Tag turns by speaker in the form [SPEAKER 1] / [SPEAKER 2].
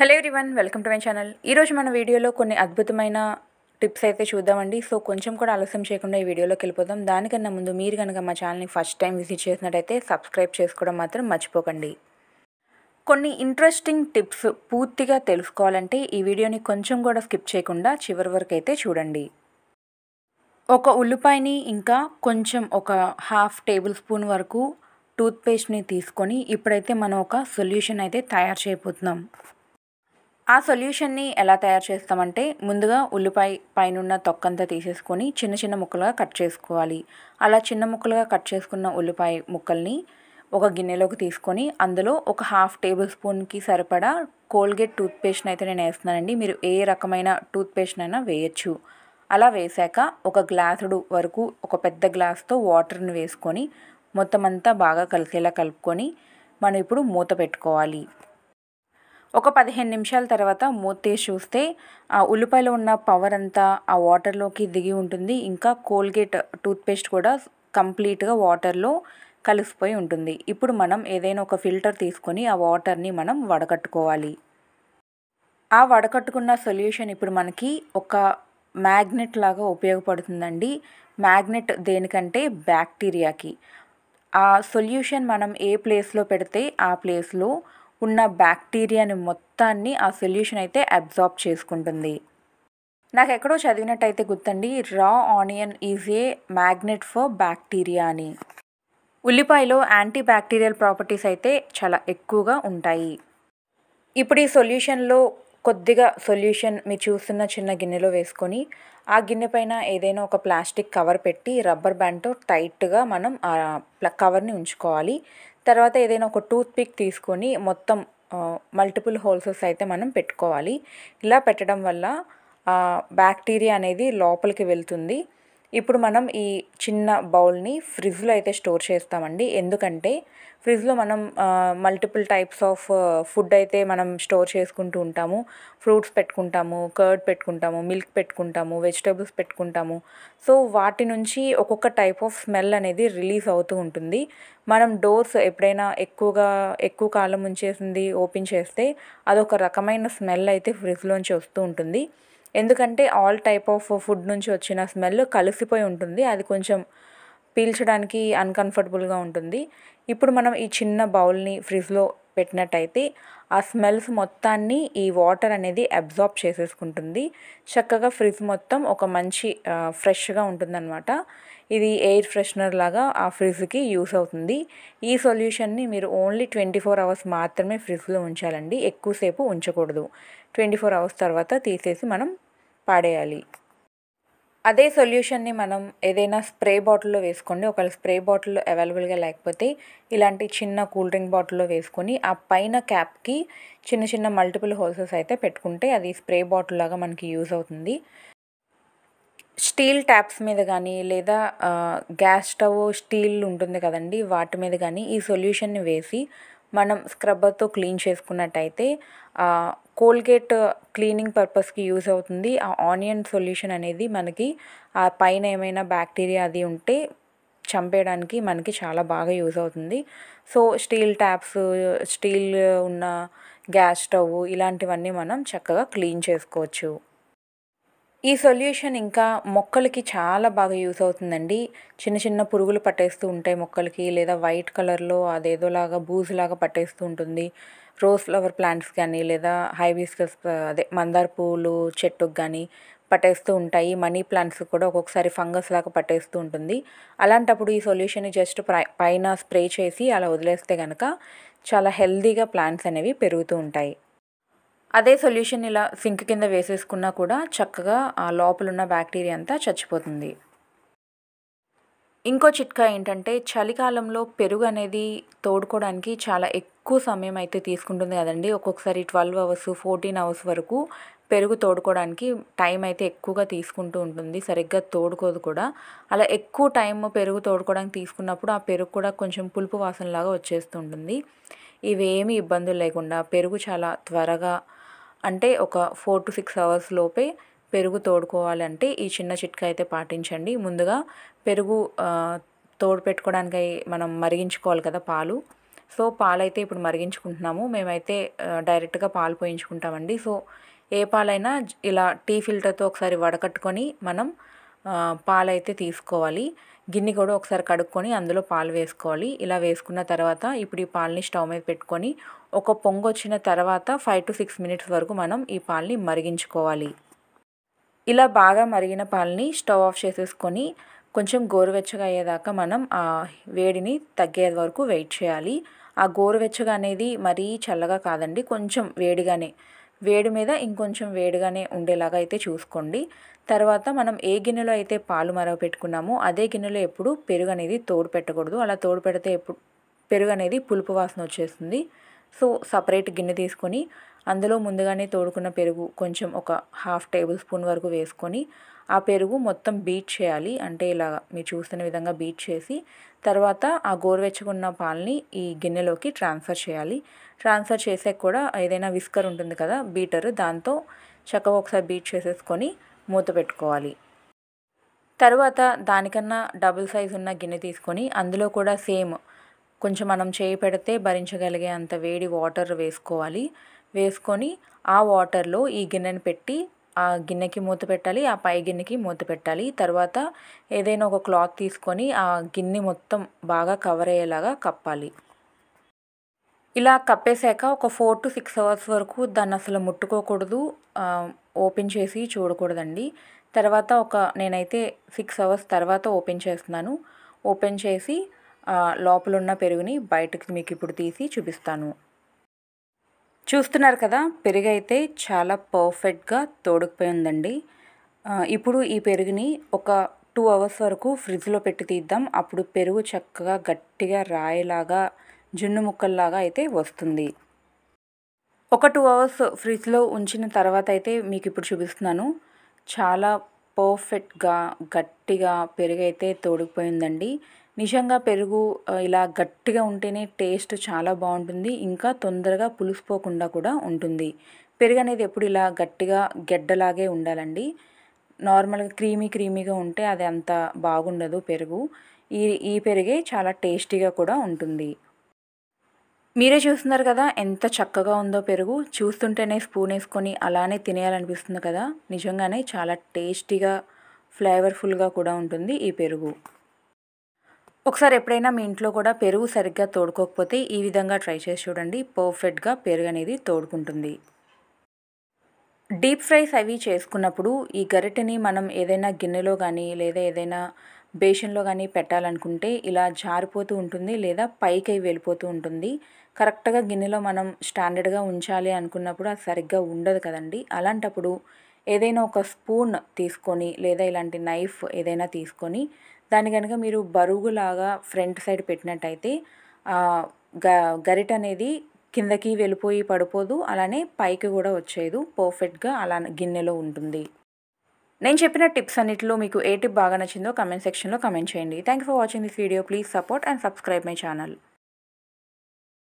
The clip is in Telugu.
[SPEAKER 1] hello one welcome to my channel ఈరోజు మన వీడియోలో కొన్ని అద్భుతమైన టిప్స్ అయితే చూద్దామండి సో కొంచెం కూడా ఆలస్యం చేయకుండా ఈ వీడియోలోకి వెళ్ళిపోదాం దానికన్నా ముందు మీరు కనుక మా ఛానల్ని ఫస్ట్ టైం విజిట్ చేసినట్టయితే సబ్స్క్రైబ్ చేసుకోవడం మాత్రం మర్చిపోకండి కొన్ని ఇంట్రెస్టింగ్ టిప్స్ పూర్తిగా తెలుసుకోవాలంటే ఈ వీడియోని కొంచెం కూడా స్కిప్ చేయకుండా చివరి వరకు అయితే చూడండి ఒక ఉల్లిపాయని ఇంకా కొంచెం ఒక హాఫ్ టేబుల్ స్పూన్ వరకు టూత్పేస్ట్ని తీసుకొని ఇప్పుడైతే మనం ఒక సొల్యూషన్ అయితే తయారు చేయబోతున్నాం ఆ సొల్యూషన్ని ఎలా తయారు చేస్తామంటే ముందుగా ఉల్లిపాయ పైనున్న తొక్కంతా తీసేసుకొని చిన్న చిన్న ముక్కలుగా కట్ చేసుకోవాలి అలా చిన్న ముక్కలుగా కట్ చేసుకున్న ఉల్లిపాయ ముక్కల్ని ఒక గిన్నెలోకి తీసుకొని అందులో ఒక హాఫ్ టేబుల్ స్పూన్కి సరిపడా కోల్గేట్ టూత్పేస్ట్ని అయితే నేను వేస్తున్నానండి మీరు ఏ రకమైన టూత్పేస్ట్ని అయినా వేయచ్చు అలా వేశాక ఒక గ్లాసుడు వరకు ఒక పెద్ద గ్లాస్తో వాటర్ని వేసుకొని మొత్తం అంతా బాగా కలిసేలా కలుపుకొని మనం ఇప్పుడు మూత పెట్టుకోవాలి ఒక పదిహేను నిమిషాల తర్వాత మూత చూస్తే ఆ ఉల్లిపాయలో ఉన్న పవర్ అంతా ఆ వాటర్లోకి దిగి ఉంటుంది ఇంకా కోల్గేట్ టూత్పేస్ట్ కూడా కంప్లీట్గా వాటర్లో కలిసిపోయి ఉంటుంది ఇప్పుడు మనం ఏదైనా ఒక ఫిల్టర్ తీసుకొని ఆ వాటర్ని మనం వడకట్టుకోవాలి ఆ వడకట్టుకున్న సొల్యూషన్ ఇప్పుడు మనకి ఒక మ్యాగ్నెట్ లాగా ఉపయోగపడుతుందండి మ్యాగ్నెట్ దేనికంటే బ్యాక్టీరియాకి ఆ సొల్యూషన్ మనం ఏ ప్లేస్లో పెడితే ఆ ప్లేస్లో ఉన్న బ్యాక్టీరియాని మొత్తాన్ని ఆ సొల్యూషన్ అయితే అబ్జార్బ్ చేసుకుంటుంది నాకు ఎక్కడో చదివినట్టయితే గుర్తండి raw onion is a magnet for bacteria అని ఉల్లిపాయలో యాంటీ బ్యాక్టీరియల్ ప్రాపర్టీస్ అయితే చాలా ఎక్కువగా ఉంటాయి ఇప్పుడు ఈ సొల్యూషన్లో కొద్దిగా సొల్యూషన్ మీరు చూస్తున్న చిన్న గిన్నెలో వేసుకొని ఆ గిన్నె పైన ఏదైనా ఒక ప్లాస్టిక్ కవర్ పెట్టి రబ్బర్ బ్యాండ్తో టైట్గా మనం ఆ కవర్ని ఉంచుకోవాలి తర్వాత ఏదైనా ఒక టూత్ పిక్ తీసుకొని మొత్తం మల్టిపుల్ హోల్సెస్ అయితే మనం పెట్టుకోవాలి ఇలా పెట్టడం వల్ల బ్యాక్టీరియా అనేది లోపలికి వెళ్తుంది ఇప్పుడు మనం ఈ చిన్న బౌల్ని ఫ్రిడ్జ్లో అయితే స్టోర్ చేస్తామండి ఎందుకంటే ఫ్రిడ్జ్లో మనం మల్టిపుల్ టైప్స్ ఆఫ్ ఫుడ్ అయితే మనం స్టోర్ చేసుకుంటూ ఉంటాము ఫ్రూట్స్ పెట్టుకుంటాము కర్డ్ పెట్టుకుంటాము మిల్క్ పెట్టుకుంటాము వెజిటేబుల్స్ పెట్టుకుంటాము సో వాటి నుంచి ఒక్కొక్క టైప్ ఆఫ్ స్మెల్ అనేది రిలీజ్ అవుతూ ఉంటుంది మనం డోర్స్ ఎప్పుడైనా ఎక్కువగా ఎక్కువ కాలం ఉంచేసింది ఓపెన్ చేస్తే అదొక రకమైన స్మెల్ అయితే ఫ్రిడ్జ్లోంచి వస్తూ ఉంటుంది ఎందుకంటే ఆల్ టైప్ ఆఫ్ ఫుడ్ నుంచి వచ్చిన స్మెల్ కలిసిపోయి ఉంటుంది అది కొంచెం పీల్చడానికి అన్కంఫర్టబుల్గా ఉంటుంది ఇప్పుడు మనం ఈ చిన్న బౌల్ని ఫ్రిడ్జ్లో పెట్టినట్టయితే ఆ స్మెల్స్ మొత్తాన్ని ఈ వాటర్ అనేది అబ్జార్బ్ చేసేసుకుంటుంది చక్కగా ఫ్రిడ్జ్ మొత్తం ఒక మంచి ఫ్రెష్గా ఉంటుందన్నమాట ఇది ఎయిర్ ఫ్రెషనర్ లాగా ఆ ఫ్రిడ్జ్కి యూస్ అవుతుంది ఈ సొల్యూషన్ని మీరు ఓన్లీ ట్వంటీ ఫోర్ అవర్స్ మాత్రమే ఫ్రిడ్జ్లో ఉంచాలండి ఎక్కువసేపు ఉంచకూడదు ట్వంటీ ఫోర్ అవర్స్ తర్వాత తీసేసి మనం పాడేయాలి అదే సొల్యూషన్ని మనం ఏదైనా స్ప్రే బాటిల్లో వేసుకోండి ఒకవేళ స్ప్రే బాటిల్లో అవైలబుల్గా లేకపోతే ఇలాంటి చిన్న కూల్ డ్రింక్ బాటిల్లో వేసుకొని ఆ పైన క్యాప్కి చిన్న చిన్న మల్టిపుల్ హోల్సెస్ అయితే పెట్టుకుంటే అది స్ప్రే బాటిల్ లాగా మనకి యూజ్ అవుతుంది స్టీల్ ట్యాప్స్ మీద కానీ లేదా గ్యాస్ స్టవ్ స్టీల్ ఉంటుంది కదండి వాటి మీద కానీ ఈ సొల్యూషన్ని వేసి మనం స్క్రబ్బర్తో క్లీన్ చేసుకున్నట్టయితే కోల్గేట్ క్లీనింగ్ పర్పస్కి యూజ్ అవుతుంది ఆ ఆనియన్ సొల్యూషన్ అనేది మనకి ఆ పైన ఏమైనా బ్యాక్టీరియా అది ఉంటే చంపేయడానికి మనకి చాలా బాగా యూజ్ అవుతుంది సో స్టీల్ ట్యాప్స్ స్టీల్ ఉన్న గ్యాస్ స్టవ్ ఇలాంటివన్నీ మనం చక్కగా క్లీన్ చేసుకోవచ్చు ఈ సొల్యూషన్ ఇంకా మొక్కలకి చాలా బాగా యూస్ అవుతుందండి చిన్న చిన్న పురుగులు పట్టేస్తూ ఉంటాయి మొక్కలకి లేదా వైట్ కలర్లో అదేదోలాగా బూజులాగా పట్టేస్తూ ఉంటుంది రోజ్ ఫ్లవర్ ప్లాంట్స్ కానీ లేదా హైబిస్కస్ అదే మందార పూలు చెట్టుకు కానీ పట్టేస్తూ ఉంటాయి మనీ ప్లాంట్స్ కూడా ఒక్కొక్కసారి ఫంగస్ లాగా పట్టేస్తూ ఉంటుంది అలాంటప్పుడు ఈ సొల్యూషన్ జస్ట్ పైన స్ప్రే చేసి అలా వదిలేస్తే కనుక చాలా హెల్దీగా ప్లాంట్స్ అనేవి పెరుగుతూ ఉంటాయి అదే సొల్యూషన్ ఇలా సింక్ కింద వేసేసుకున్నా కూడా చక్కగా ఆ లోపల ఉన్న బ్యాక్టీరియా అంతా చచ్చిపోతుంది ఇంకో చిట్కా ఏంటంటే చలికాలంలో పెరుగు అనేది తోడుకోవడానికి చాలా ఎక్కువ సమయం అయితే తీసుకుంటుంది కదండి ఒక్కొక్కసారి ట్వెల్వ్ అవర్స్ ఫోర్టీన్ అవర్స్ వరకు పెరుగు తోడుకోవడానికి టైం అయితే ఎక్కువగా తీసుకుంటూ ఉంటుంది సరిగ్గా తోడుకోదు కూడా అలా ఎక్కువ టైం పెరుగు తోడుకోవడానికి తీసుకున్నప్పుడు ఆ పెరుగు కూడా కొంచెం పులుపు వాసనలాగా వచ్చేస్తుంటుంది ఇవేమీ ఇబ్బందులు లేకుండా పెరుగు చాలా త్వరగా అంటే ఒక ఫోర్ టు సిక్స్ అవర్స్ లోపే పెరుగు తోడుకోవాలంటే ఈ చిన్న చిట్క అయితే పాటించండి ముందుగా పెరుగు తోడు పెట్టుకోవడానికి మనం మరిగించుకోవాలి కదా పాలు సో పాలైతే ఇప్పుడు మరిగించుకుంటున్నాము మేమైతే డైరెక్ట్గా పాలు పోయించుకుంటామండి సో ఏ పాలైనా ఇలా టీ ఫిల్టర్తో ఒకసారి వడకట్టుకొని మనం పాలైతే తీసుకోవాలి గిన్నె కూడా ఒకసారి కడుక్కొని అందులో పాలు వేసుకోవాలి ఇలా వేసుకున్న తర్వాత ఇప్పుడు ఈ పాలని స్టవ్ మీద పెట్టుకొని ఒక పొంగు వచ్చిన తర్వాత ఫైవ్ టు సిక్స్ మినిట్స్ వరకు మనం ఈ పాలని మరిగించుకోవాలి ఇలా బాగా మరిగిన పాలని స్టవ్ ఆఫ్ చేసేసుకొని కొంచెం గోరువెచ్చగా అయ్యేదాకా మనం ఆ వేడిని తగ్గేది వరకు వెయిట్ చేయాలి ఆ గోరువెచ్చగా అనేది మరీ చల్లగా కాదండి కొంచెం వేడిగానే వేడి మీద ఇంకొంచెం వేడిగానే ఉండేలాగా అయితే చూసుకోండి తర్వాత మనం ఏ గిన్నెలో అయితే పాలు మరవ పెట్టుకున్నామో అదే గిన్నెలో ఎప్పుడు పెరుగు అనేది తోడు పెట్టకూడదు అలా తోడు పెడితే ఎప్పుడు పెరుగు అనేది పులుపు వాసన వచ్చేస్తుంది సో సపరేట్ గిన్నె తీసుకొని అందులో ముందుగానే తోడుకున్న పెరుగు కొంచెం ఒక హాఫ్ టేబుల్ స్పూన్ వరకు వేసుకొని ఆ పెరుగు మొత్తం బీట్ చేయాలి అంటే ఇలా మీరు చూస్తున్న విధంగా బీట్ చేసి తర్వాత ఆ గోరువెచ్చకున్న పాలని ఈ గిన్నెలోకి ట్రాన్స్ఫర్ చేయాలి ట్రాన్స్ఫర్ చేసే కూడా ఏదైనా విస్కర్ ఉంటుంది కదా బీటర్ దాంతో చక్కగా ఒకసారి బీట్ చేసేసుకొని మూత పెట్టుకోవాలి తర్వాత దానికన్నా డబుల్ సైజ్ ఉన్న గిన్నె తీసుకొని అందులో కూడా సేమ్ కొంచెం మనం చేయి పెడితే భరించగలిగే అంత వేడి వాటర్ వేసుకోవాలి వేసుకొని ఆ వాటర్లో ఈ గిన్నెని పెట్టి ఆ గిన్నెకి మూత పెట్టాలి ఆ పై గిన్నెకి మూత పెట్టాలి తర్వాత ఏదైనా ఒక క్లాత్ తీసుకొని ఆ గిన్నె మొత్తం బాగా కవర్ అయ్యేలాగా కప్పాలి ఇలా కప్పేశాక ఒక ఫోర్ టు సిక్స్ అవర్స్ వరకు దాన్ని అసలు ముట్టుకోకూడదు ఓపెన్ చేసి చూడకూడదండి తర్వాత ఒక నేనైతే సిక్స్ అవర్స్ తర్వాత ఓపెన్ చేస్తున్నాను ఓపెన్ చేసి లోపలున్న పెరుగుని బయటకు మీకు ఇప్పుడు తీసి చూపిస్తాను చూస్తున్నారు కదా పెరుగు అయితే చాలా పర్ఫెక్ట్గా తోడుకుపోయిందండి ఇప్పుడు ఈ పెరుగుని ఒక టూ అవర్స్ వరకు ఫ్రిడ్జ్లో పెట్టి తీద్దాం అప్పుడు పెరుగు చక్కగా గట్టిగా రాయిలాగా జున్ను ముక్కల్లాగా అయితే వస్తుంది ఒక టూ అవర్స్ ఫ్రిడ్జ్లో ఉంచిన తర్వాత అయితే మీకు ఇప్పుడు చూపిస్తున్నాను చాలా పర్ఫెక్ట్గా గట్టిగా పెరుగైతే తోడుకుపోయిందండి నిజంగా పెరుగు ఇలా గట్టిగా ఉంటేనే టేస్ట్ చాలా బాగుంటుంది ఇంకా తొందరగా పులిసిపోకుండా కూడా ఉంటుంది పెరుగు అనేది ఎప్పుడు ఇలా గట్టిగా గెడ్డలాగే ఉండాలండి నార్మల్గా క్రీమీ క్రీమీగా ఉంటే అది అంత బాగుండదు పెరుగు ఈ ఈ పెరుగే చాలా టేస్టీగా కూడా ఉంటుంది మీరే చూస్తున్నారు కదా ఎంత చక్కగా ఉందో పెరుగు చూస్తుంటేనే స్పూన్ వేసుకొని అలానే తినేయాలనిపిస్తుంది కదా నిజంగానే చాలా టేస్టీగా ఫ్లేవర్ఫుల్గా కూడా ఉంటుంది ఈ పెరుగు ఒకసారి ఎప్పుడైనా మీ ఇంట్లో కూడా పెరుగు సరిగ్గా తోడుకోకపోతే ఈ విధంగా ట్రై చేసి చూడండి పర్ఫెక్ట్గా పెరుగు అనేది తోడుకుంటుంది డీప్ ఫ్రైస్ అవి చేసుకున్నప్పుడు ఈ గరిటెని మనం ఏదైనా గిన్నెలో కానీ లేదా ఏదైనా బేషన్లో కానీ పెట్టాలనుకుంటే ఇలా జారిపోతూ ఉంటుంది లేదా పైకి వెళ్ళిపోతూ ఉంటుంది కరెక్ట్గా గిన్నెలో మనం స్టాండర్డ్గా ఉంచాలి అనుకున్నప్పుడు అది సరిగ్గా ఉండదు కదండి అలాంటప్పుడు ఏదైనా ఒక స్పూన్ తీసుకొని లేదా ఇలాంటి నైఫ్ ఏదైనా తీసుకొని దాన్ని కనుక మీరు బరువులాగా ఫ్రంట్ సైడ్ పెట్టినట్టయితే గ గరిట అనేది కిందకి వెళ్ళిపోయి పడిపోదు అలానే పైకి కూడా వచ్చేదు పర్ఫెక్ట్గా అలా గిన్నెలో ఉంటుంది నేను చెప్పిన టిప్స్ అన్నిటిలో మీకు ఏ టిప్ బాగా నచ్చిందో కమెంట్ సెక్షన్లో కమెంట్ చేయండి thank you for watching this video please support and subscribe my channel